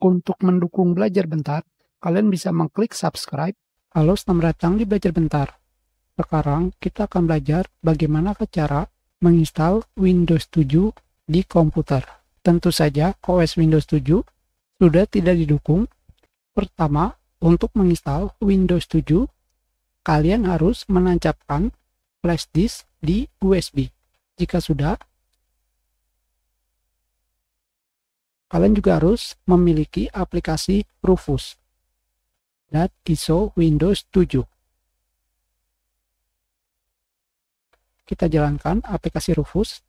Untuk mendukung belajar bentar, kalian bisa mengklik subscribe. Halo, selamat datang di Belajar Bentar. Sekarang kita akan belajar bagaimana cara menginstal Windows 7 di komputer. Tentu saja OS Windows 7 sudah tidak didukung. Pertama, untuk menginstal Windows 7, kalian harus menancapkan flash disk di USB. Jika sudah, kalian juga harus memiliki aplikasi Rufus dan ISO Windows 7. Kita jalankan aplikasi Rufus.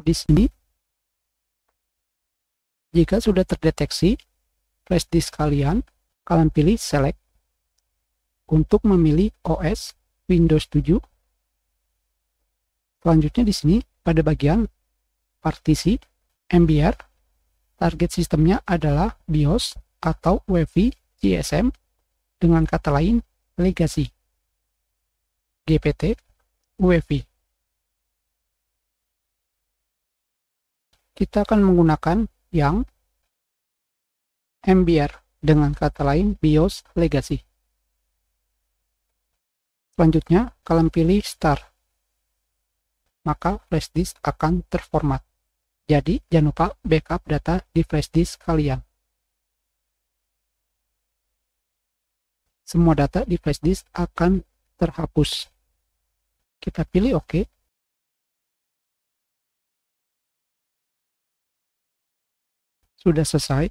Di sini, jika sudah terdeteksi flash disk kalian, kalian pilih Select untuk memilih OS Windows 7 Selanjutnya di sini pada bagian partisi MBR, target sistemnya adalah BIOS atau WiFi GSM dengan kata lain legacy GPT WiFi. Kita akan menggunakan yang MBR dengan kata lain BIOS legacy. Selanjutnya, kalian pilih start maka flash disk akan terformat. Jadi, jangan lupa backup data di flash disk kalian. Semua data di flash disk akan terhapus. Kita pilih OK. Sudah selesai.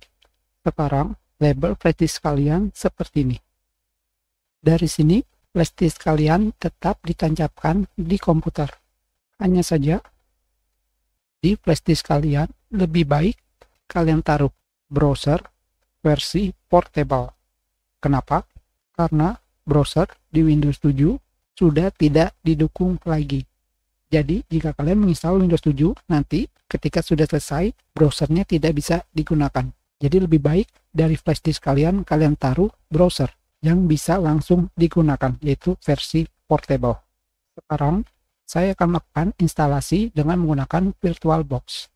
Sekarang, label flash disk kalian seperti ini. Dari sini, flash disk kalian tetap ditancapkan di komputer. Hanya saja di flashdisk kalian lebih baik kalian taruh browser versi portable. Kenapa? Karena browser di Windows 7 sudah tidak didukung lagi. Jadi, jika kalian menginstal Windows 7, nanti ketika sudah selesai, browsernya tidak bisa digunakan. Jadi, lebih baik dari flashdisk kalian, kalian taruh browser yang bisa langsung digunakan, yaitu versi portable. Sekarang, saya akan melakukan instalasi dengan menggunakan VirtualBox.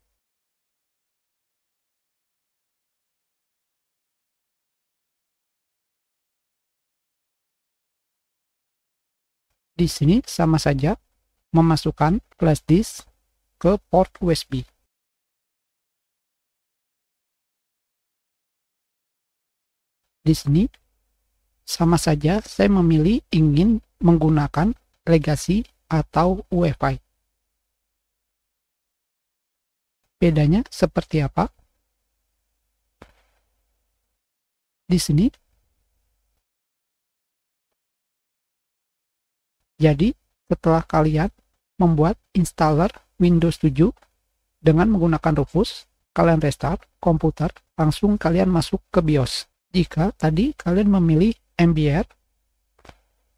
Di sini sama saja memasukkan flash disk ke port USB. Di sini sama saja saya memilih ingin menggunakan legacy atau UEFI. Bedanya seperti apa? Di sini. Jadi, setelah kalian membuat installer Windows 7 dengan menggunakan Rufus, kalian restart komputer, langsung kalian masuk ke BIOS. Jika tadi kalian memilih MBR,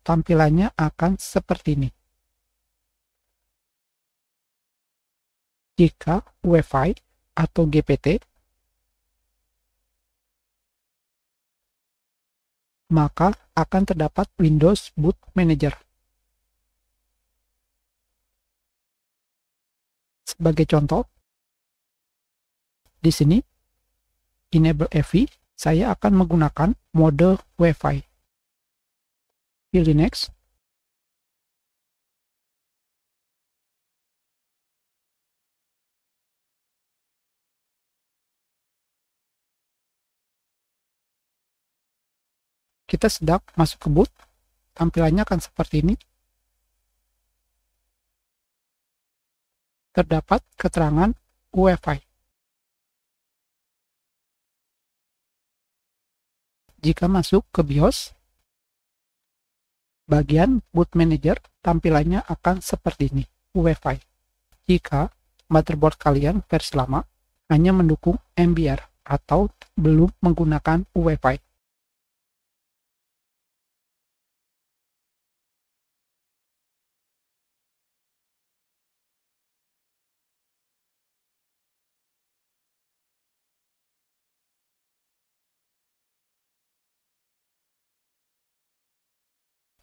tampilannya akan seperti ini. JK, WiFi, atau GPT, maka akan terdapat Windows Boot Manager. Sebagai contoh, di sini Enable EV, saya akan menggunakan mode WiFi. Pilih Next. kita sedang masuk ke boot tampilannya akan seperti ini terdapat keterangan UEFI jika masuk ke BIOS bagian boot manager tampilannya akan seperti ini UEFI jika motherboard kalian versi lama hanya mendukung MBR atau belum menggunakan UEFI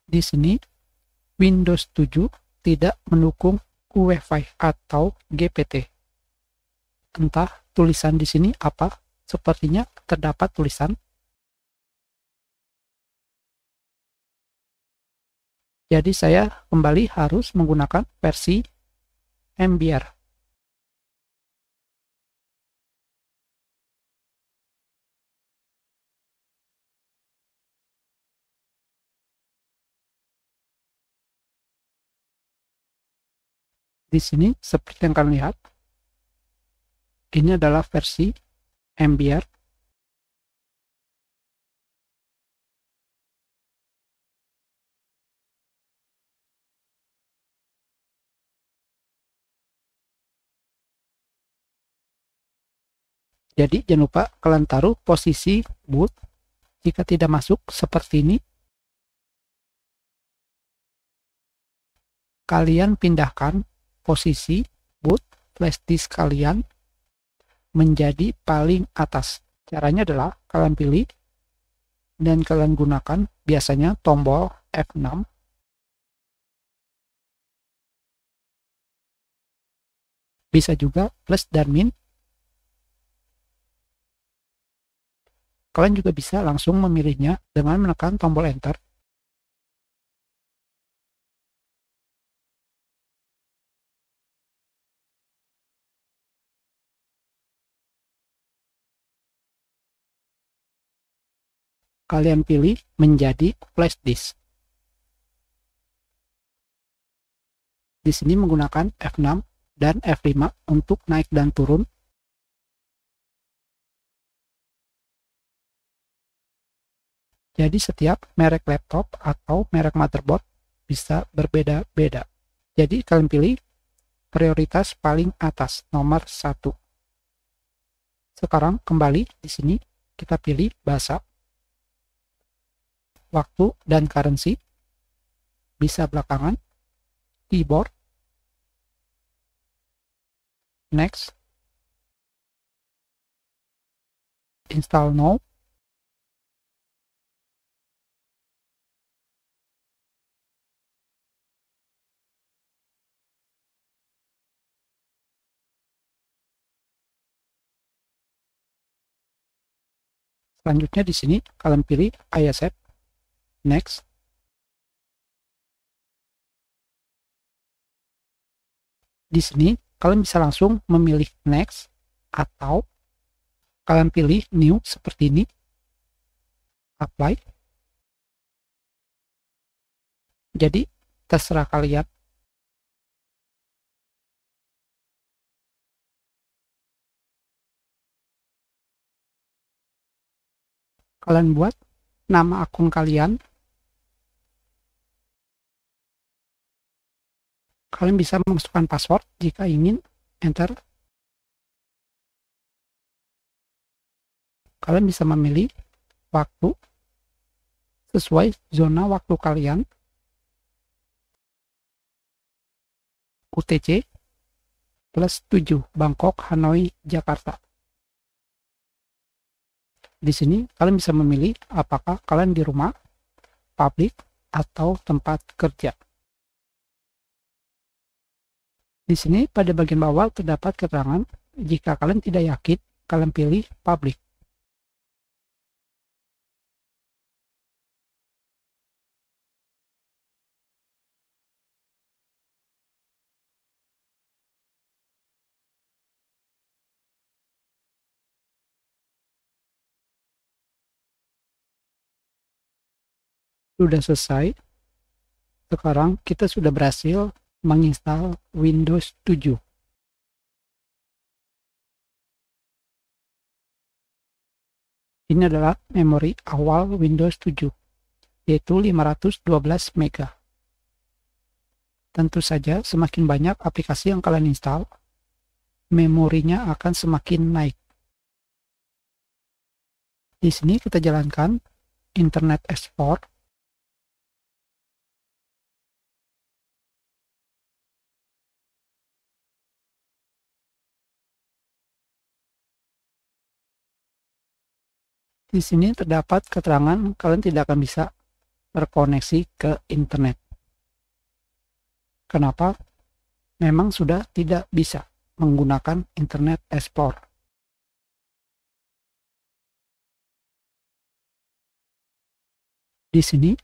di sini Windows 7 tidak mendukung UEFI atau GPT. Entah tulisan di sini apa, sepertinya terdapat tulisan. Jadi saya kembali harus menggunakan versi MBR. di sini seperti yang kalian lihat ini adalah versi MBR Jadi jangan lupa kalian taruh posisi boot jika tidak masuk seperti ini. Kalian pindahkan posisi boot flash disk kalian menjadi paling atas. Caranya adalah kalian pilih dan kalian gunakan biasanya tombol F6 bisa juga plus dan min. Kalian juga bisa langsung memilihnya dengan menekan tombol enter. kalian pilih menjadi flash disk. Di sini menggunakan F6 dan F5 untuk naik dan turun. Jadi setiap merek laptop atau merek motherboard bisa berbeda-beda. Jadi kalian pilih prioritas paling atas nomor satu. Sekarang kembali di sini kita pilih bahasa waktu dan currency, bisa belakangan, keyboard, next, install now, Selanjutnya di sini kalian pilih ISF Next. Di sini kalian bisa langsung memilih next atau kalian pilih new seperti ini. Apply. Jadi terserah kalian kalian buat nama akun kalian Kalian bisa memasukkan password jika ingin, enter. Kalian bisa memilih waktu sesuai zona waktu kalian. UTC plus 7 Bangkok, Hanoi, Jakarta. Di sini kalian bisa memilih apakah kalian di rumah, publik, atau tempat kerja. Di sini pada bagian bawah terdapat keterangan, jika kalian tidak yakin, kalian pilih public. Sudah selesai. Sekarang kita sudah berhasil menginstal Windows 7. Ini adalah memori awal Windows 7, yaitu 512 MB. Tentu saja, semakin banyak aplikasi yang kalian install, memorinya akan semakin naik. Di sini kita jalankan Internet Explorer Di sini terdapat keterangan kalian tidak akan bisa terkoneksi ke internet. Kenapa? Memang sudah tidak bisa menggunakan Internet Explorer. Di sini,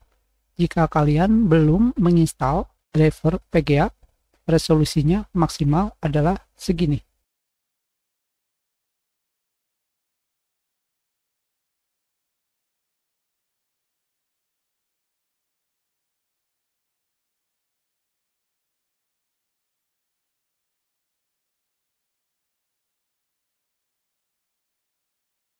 jika kalian belum menginstal driver VGA, resolusinya maksimal adalah segini.